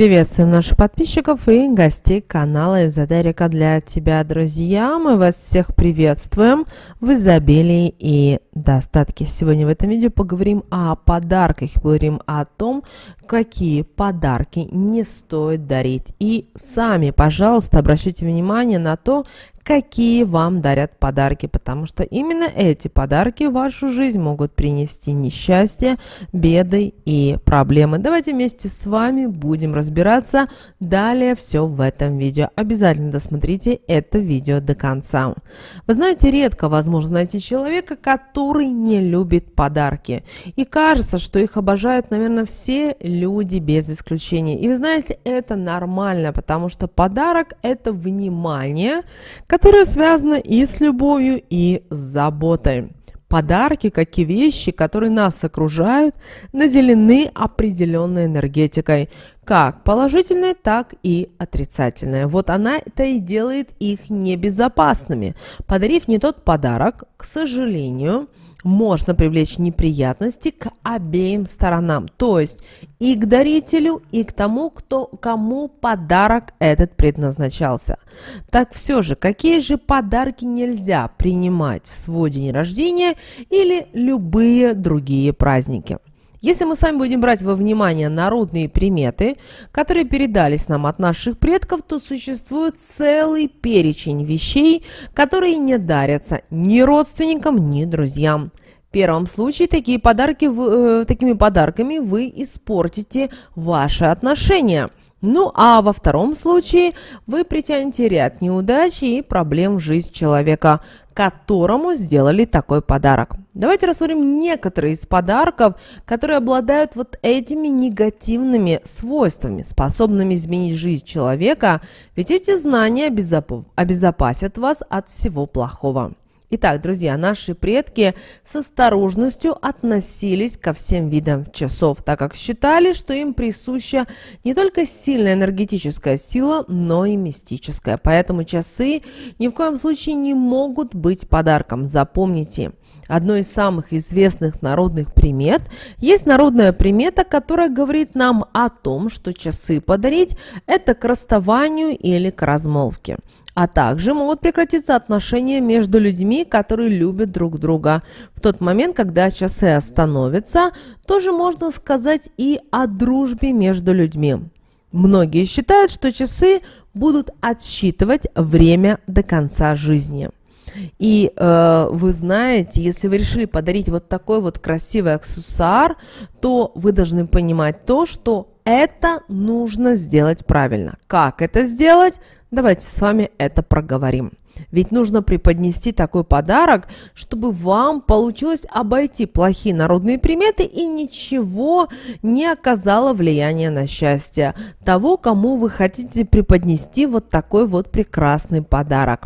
Приветствуем наших подписчиков и гостей канала «Эзотерика для тебя, друзья». Мы вас всех приветствуем в изобилии и достатке. Сегодня в этом видео поговорим о подарках, поговорим о том, какие подарки не стоит дарить. И сами, пожалуйста, обращайте внимание на то, какие вам дарят подарки, потому что именно эти подарки в вашу жизнь могут принести несчастье, беды и проблемы. Давайте вместе с вами будем разбираться. Далее все в этом видео. Обязательно досмотрите это видео до конца. Вы знаете, редко возможно найти человека, который не любит подарки. И кажется, что их обожают, наверное, все люди без исключения. И вы знаете, это нормально, потому что подарок – это внимание, которая связана и с любовью, и с заботой. Подарки, как и вещи, которые нас окружают, наделены определенной энергетикой, как положительной, так и отрицательной. Вот она это и делает их небезопасными. Подарив не тот подарок, к сожалению, можно привлечь неприятности к обеим сторонам, то есть и к дарителю, и к тому, кто, кому подарок этот предназначался. Так все же, какие же подарки нельзя принимать в свой день рождения или любые другие праздники? Если мы с вами будем брать во внимание народные приметы, которые передались нам от наших предков, то существует целый перечень вещей, которые не дарятся ни родственникам, ни друзьям. В первом случае такие подарки, э, такими подарками вы испортите ваши отношения. Ну а во втором случае вы притянете ряд неудач и проблем в жизнь человека, которому сделали такой подарок. Давайте рассмотрим некоторые из подарков, которые обладают вот этими негативными свойствами, способными изменить жизнь человека, ведь эти знания обезопасят вас от всего плохого. Итак, друзья, наши предки с осторожностью относились ко всем видам часов, так как считали, что им присуща не только сильная энергетическая сила, но и мистическая. Поэтому часы ни в коем случае не могут быть подарком. Запомните. Одной из самых известных народных примет есть народная примета, которая говорит нам о том, что часы подарить – это к расставанию или к размолвке а также могут прекратиться отношения между людьми, которые любят друг друга. В тот момент, когда часы остановятся, тоже можно сказать и о дружбе между людьми. Многие считают, что часы будут отсчитывать время до конца жизни. И э, вы знаете, если вы решили подарить вот такой вот красивый аксессуар, то вы должны понимать то, что это нужно сделать правильно. Как это сделать? Давайте с вами это проговорим. Ведь нужно преподнести такой подарок, чтобы вам получилось обойти плохие народные приметы и ничего не оказало влияния на счастье того, кому вы хотите преподнести вот такой вот прекрасный подарок.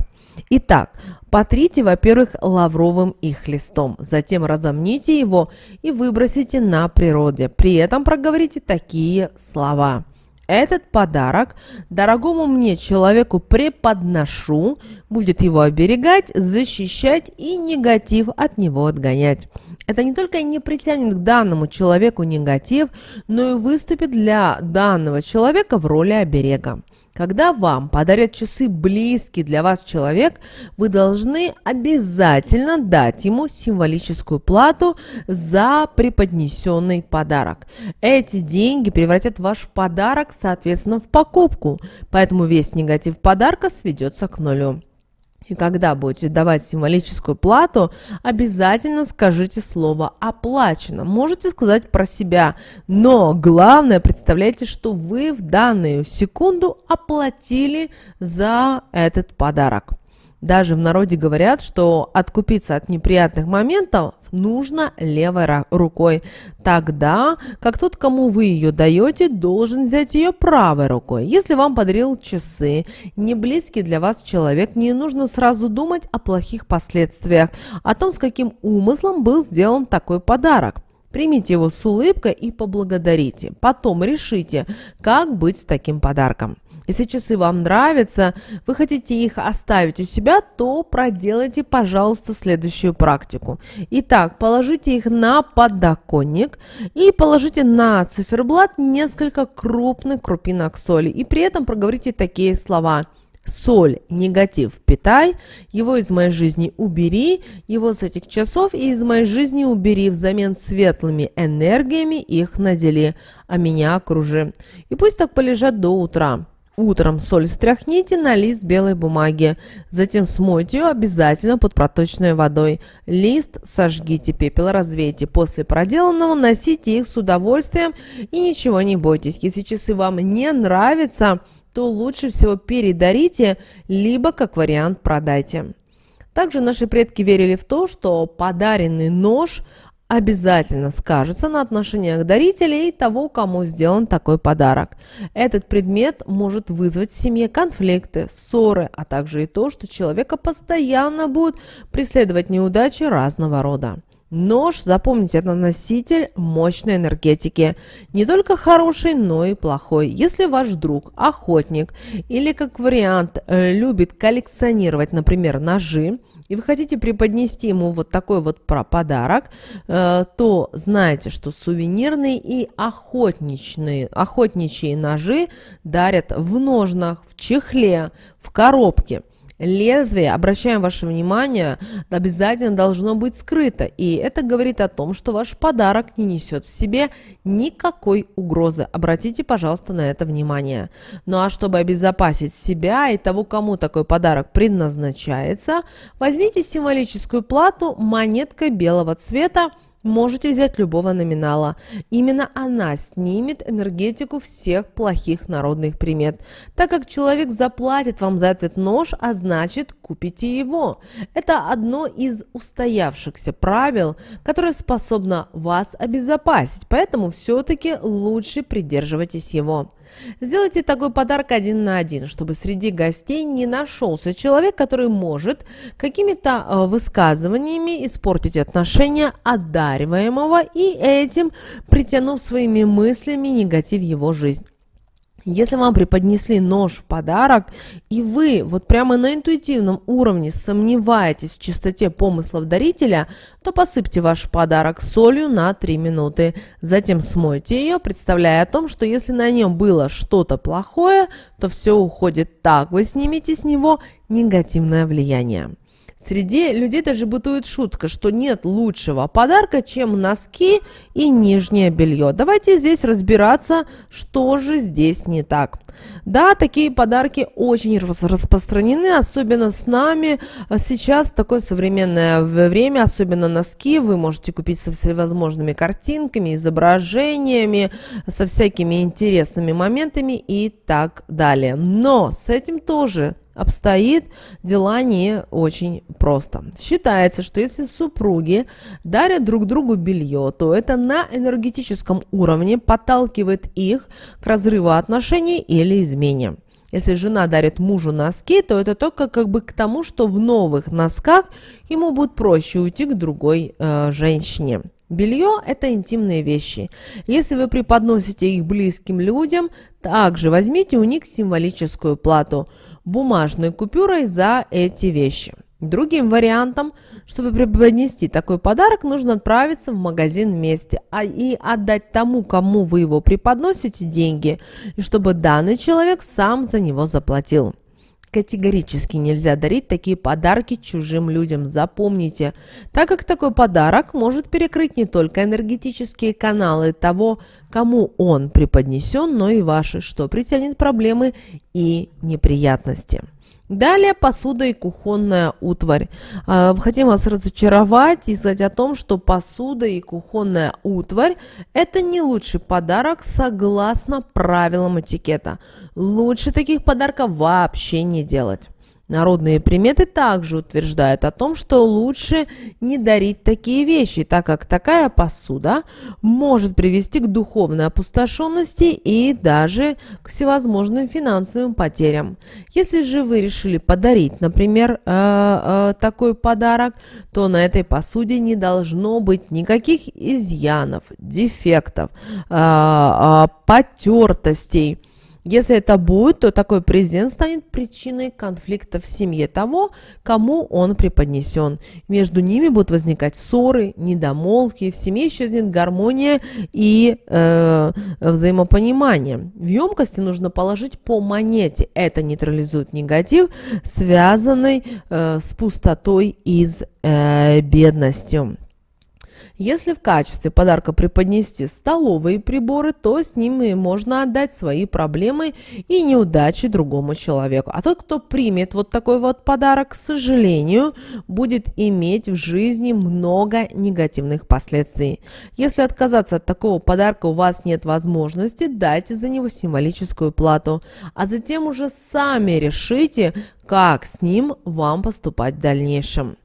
Итак, потрите, во-первых, лавровым их листом, затем разомните его и выбросите на природе. При этом проговорите такие слова – этот подарок дорогому мне человеку преподношу, будет его оберегать, защищать и негатив от него отгонять. Это не только не притянет к данному человеку негатив, но и выступит для данного человека в роли оберега. Когда вам подарят часы близкий для вас человек, вы должны обязательно дать ему символическую плату за преподнесенный подарок. Эти деньги превратят ваш подарок, соответственно, в покупку, поэтому весь негатив подарка сведется к нулю. И когда будете давать символическую плату, обязательно скажите слово «оплачено». Можете сказать про себя, но главное представляете, что вы в данную секунду оплатили за этот подарок. Даже в народе говорят, что откупиться от неприятных моментов нужно левой рукой. Тогда, как тот, кому вы ее даете, должен взять ее правой рукой. Если вам подарил часы, не близкий для вас человек, не нужно сразу думать о плохих последствиях, о том, с каким умыслом был сделан такой подарок. Примите его с улыбкой и поблагодарите. Потом решите, как быть с таким подарком. Если часы вам нравятся, вы хотите их оставить у себя, то проделайте, пожалуйста, следующую практику. Итак, положите их на подоконник и положите на циферблат несколько крупных крупинок соли. И при этом проговорите такие слова. Соль, негатив, питай, его из моей жизни убери, его с этих часов и из моей жизни убери, взамен светлыми энергиями их надели, а меня окружи. И пусть так полежат до утра. Утром соль стряхните на лист белой бумаги, затем смойте ее обязательно под проточной водой. Лист сожгите, пепел развейте. После проделанного носите их с удовольствием и ничего не бойтесь. Если часы вам не нравятся, то лучше всего передарите, либо как вариант продайте. Также наши предки верили в то, что подаренный нож обязательно скажется на отношениях дарителя и того, кому сделан такой подарок. Этот предмет может вызвать в семье конфликты, ссоры, а также и то, что человека постоянно будут преследовать неудачи разного рода. Нож, запомните, это носитель мощной энергетики. Не только хороший, но и плохой. Если ваш друг охотник или, как вариант, э, любит коллекционировать, например, ножи, и вы хотите преподнести ему вот такой вот про подарок, э, то знайте, что сувенирные и охотничные, охотничьи ножи дарят в ножнах, в чехле, в коробке – Лезвие, обращаем ваше внимание, обязательно должно быть скрыто, и это говорит о том, что ваш подарок не несет в себе никакой угрозы. Обратите, пожалуйста, на это внимание. Ну а чтобы обезопасить себя и того, кому такой подарок предназначается, возьмите символическую плату монеткой белого цвета, Можете взять любого номинала. Именно она снимет энергетику всех плохих народных примет, так как человек заплатит вам за этот нож, а значит купите его. Это одно из устоявшихся правил, которое способно вас обезопасить, поэтому все-таки лучше придерживайтесь его. Сделайте такой подарок один на один, чтобы среди гостей не нашелся человек, который может какими-то э, высказываниями испортить отношения одариваемого и этим притянув своими мыслями негатив его жизнь. Если вам преподнесли нож в подарок, и вы вот прямо на интуитивном уровне сомневаетесь в чистоте помыслов дарителя, то посыпьте ваш подарок солью на 3 минуты. Затем смойте ее, представляя о том, что если на нем было что-то плохое, то все уходит так, вы снимете с него негативное влияние. Среди людей даже бытует шутка, что нет лучшего подарка, чем носки и нижнее белье. Давайте здесь разбираться, что же здесь не так. Да, такие подарки очень распространены, особенно с нами. Сейчас такое современное время, особенно носки, вы можете купить со всевозможными картинками, изображениями, со всякими интересными моментами и так далее. Но с этим тоже обстоит дела не очень просто. Считается, что если супруги дарят друг другу белье, то это на энергетическом уровне подталкивает их к разрыву отношений или измене. Если жена дарит мужу носки, то это только как бы к тому, что в новых носках ему будет проще уйти к другой э, женщине. Белье – это интимные вещи. Если вы преподносите их близким людям, также возьмите у них символическую плату – бумажной купюрой за эти вещи. Другим вариантом, чтобы преподнести такой подарок, нужно отправиться в магазин вместе а и отдать тому, кому вы его преподносите деньги, и чтобы данный человек сам за него заплатил. Категорически нельзя дарить такие подарки чужим людям, запомните, так как такой подарок может перекрыть не только энергетические каналы того, кому он преподнесен, но и ваши, что притянет проблемы и неприятности. Далее посуда и кухонная утварь. А, хотим вас разочаровать и сказать о том, что посуда и кухонная утварь – это не лучший подарок согласно правилам этикета. Лучше таких подарков вообще не делать. Народные приметы также утверждают о том, что лучше не дарить такие вещи, так как такая посуда может привести к духовной опустошенности и даже к всевозможным финансовым потерям. Если же вы решили подарить, например, э, э, такой подарок, то на этой посуде не должно быть никаких изъянов, дефектов, а, а, потертостей – если это будет, то такой президент станет причиной конфликта в семье того, кому он преподнесен. Между ними будут возникать ссоры, недомолвки, в семье исчезнет гармония и э, взаимопонимание. В емкости нужно положить по монете. Это нейтрализует негатив, связанный э, с пустотой из э, бедностью. Если в качестве подарка преподнести столовые приборы, то с ними можно отдать свои проблемы и неудачи другому человеку. А тот, кто примет вот такой вот подарок, к сожалению, будет иметь в жизни много негативных последствий. Если отказаться от такого подарка у вас нет возможности, дайте за него символическую плату, а затем уже сами решите, как с ним вам поступать в дальнейшем.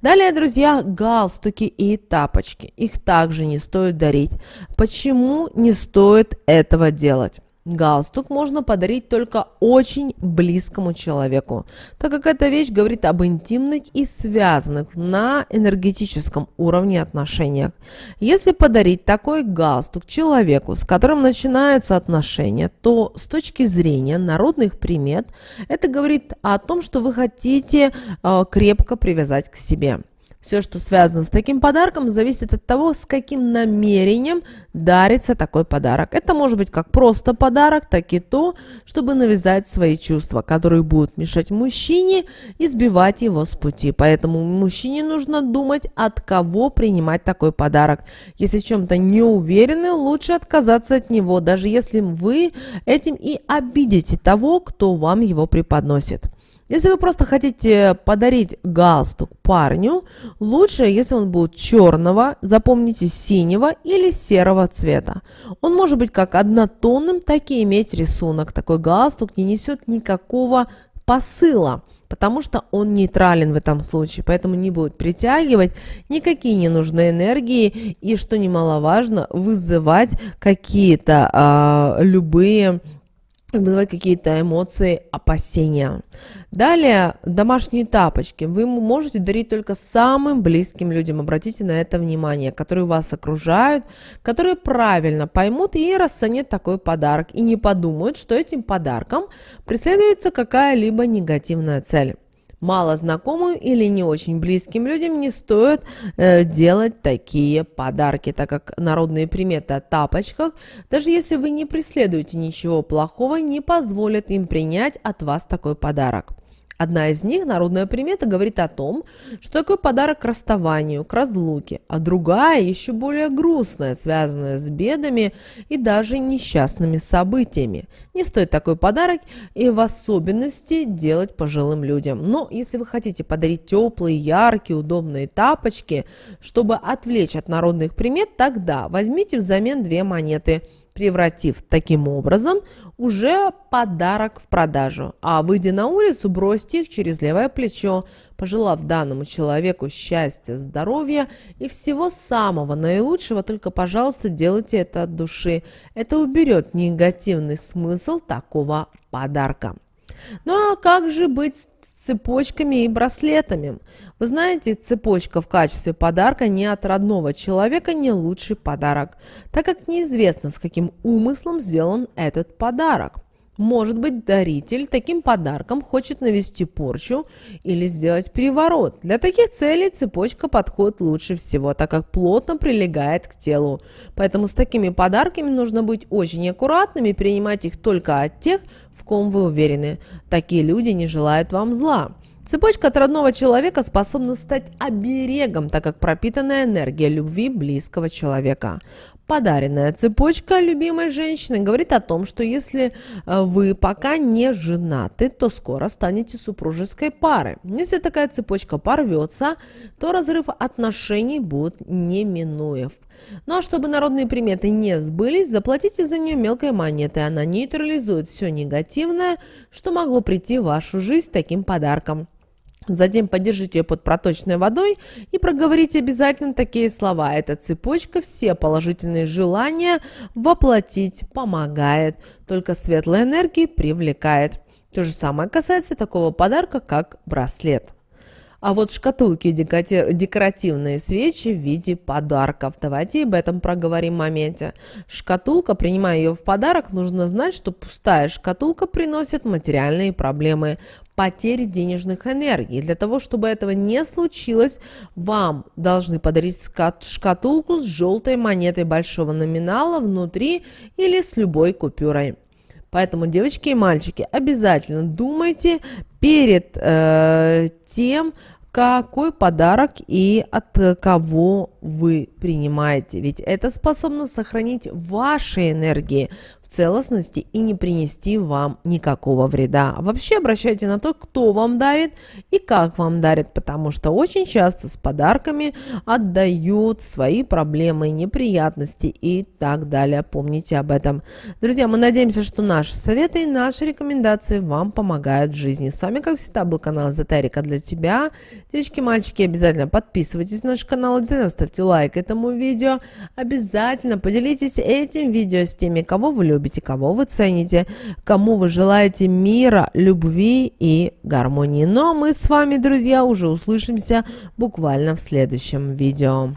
Далее, друзья, галстуки и тапочки. Их также не стоит дарить. Почему не стоит этого делать? Галстук можно подарить только очень близкому человеку, так как эта вещь говорит об интимных и связанных на энергетическом уровне отношениях. Если подарить такой галстук человеку, с которым начинаются отношения, то с точки зрения народных примет это говорит о том, что вы хотите э, крепко привязать к себе. Все, что связано с таким подарком, зависит от того, с каким намерением дарится такой подарок. Это может быть как просто подарок, так и то, чтобы навязать свои чувства, которые будут мешать мужчине и сбивать его с пути. Поэтому мужчине нужно думать, от кого принимать такой подарок. Если в чем-то не уверены, лучше отказаться от него, даже если вы этим и обидите того, кто вам его преподносит. Если вы просто хотите подарить галстук парню, лучше, если он будет черного, запомните, синего или серого цвета. Он может быть как однотонным, так и иметь рисунок. Такой галстук не несет никакого посыла потому что он нейтрален в этом случае, поэтому не будет притягивать никакие ненужные энергии и, что немаловажно, вызывать какие-то э, любые вызывать какие-то эмоции, опасения. Далее, домашние тапочки. Вы можете дарить только самым близким людям. Обратите на это внимание, которые вас окружают, которые правильно поймут и расценят такой подарок и не подумают, что этим подарком преследуется какая-либо негативная цель мало знакомым или не очень близким людям не стоит э, делать такие подарки, так как народные приметы о тапочках, даже если вы не преследуете ничего плохого, не позволят им принять от вас такой подарок. Одна из них, народная примета, говорит о том, что такой подарок к расставанию, к разлуке, а другая, еще более грустная, связанная с бедами и даже несчастными событиями. Не стоит такой подарок и в особенности делать пожилым людям. Но если вы хотите подарить теплые, яркие, удобные тапочки, чтобы отвлечь от народных примет, тогда возьмите взамен две монеты – превратив таким образом уже подарок в продажу. А выйдя на улицу, бросьте их через левое плечо, пожелав данному человеку счастья, здоровья и всего самого наилучшего, только, пожалуйста, делайте это от души. Это уберет негативный смысл такого подарка. Ну а как же быть с цепочками и браслетами. Вы знаете, цепочка в качестве подарка не от родного человека не лучший подарок, так как неизвестно, с каким умыслом сделан этот подарок. Может быть, даритель таким подарком хочет навести порчу или сделать переворот. Для таких целей цепочка подходит лучше всего, так как плотно прилегает к телу. Поэтому с такими подарками нужно быть очень аккуратными и принимать их только от тех, в ком вы уверены. Такие люди не желают вам зла. Цепочка от родного человека способна стать оберегом, так как пропитанная энергия любви близкого человека. Подаренная цепочка любимой женщины говорит о том, что если э, вы пока не женаты, то скоро станете супружеской парой. Если такая цепочка порвется, то разрыв отношений будет неминуев. Ну а чтобы народные приметы не сбылись, заплатите за нее мелкой монетой. Она нейтрализует все негативное, что могло прийти в вашу жизнь таким подарком. Затем подержите ее под проточной водой и проговорите обязательно такие слова. Эта цепочка все положительные желания воплотить помогает, только светлой энергии привлекает. То же самое касается такого подарка, как браслет. А вот шкатулки декоративные свечи в виде подарков. Давайте об этом проговорим в моменте. Шкатулка, принимая ее в подарок, нужно знать, что пустая шкатулка приносит материальные проблемы потери денежных энергий. Для того, чтобы этого не случилось, вам должны подарить шкатулку с желтой монетой большого номинала внутри или с любой купюрой. Поэтому, девочки и мальчики, обязательно думайте перед э, тем, какой подарок и от кого вы принимаете. Ведь это способно сохранить ваши энергии целостности и не принести вам никакого вреда. Вообще обращайте на то, кто вам дарит и как вам дарит, потому что очень часто с подарками отдают свои проблемы, неприятности и так далее. Помните об этом. Друзья, мы надеемся, что наши советы и наши рекомендации вам помогают в жизни. С вами, как всегда, был канал Эзотерика для тебя. Девочки, мальчики, обязательно подписывайтесь на наш канал, обязательно ставьте лайк этому видео, обязательно поделитесь этим видео с теми, кого вы любите любите, кого вы цените, кому вы желаете мира, любви и гармонии. Но ну, а мы с вами, друзья, уже услышимся буквально в следующем видео.